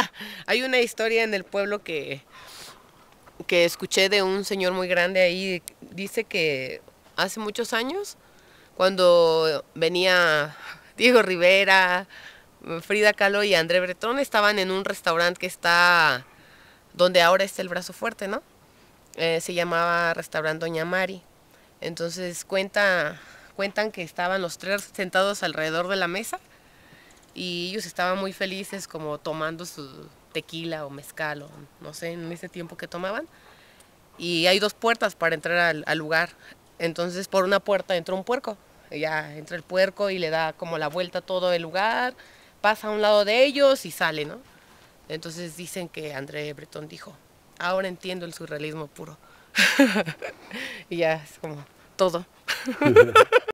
Hay una historia en el pueblo que, que escuché de un señor muy grande ahí. Dice que hace muchos años, cuando venía Diego Rivera, Frida Kahlo y André Bretón, estaban en un restaurante que está donde ahora está el brazo fuerte, ¿no? Eh, se llamaba Restaurante Doña Mari. Entonces cuentan que estaban los tres sentados alrededor de la mesa y ellos estaban muy felices como tomando su tequila o mezcal o no sé, en ese tiempo que tomaban. Y hay dos puertas para entrar al, lugar. Entonces por una puerta entra un puerco. Y ya entra el puerco y le da como la vuelta a todo el lugar, pasa a un lado de ellos y sale, ¿no? Entonces dicen que André Breton dijo, ahora entiendo el surrealismo puro. y ya es como todo.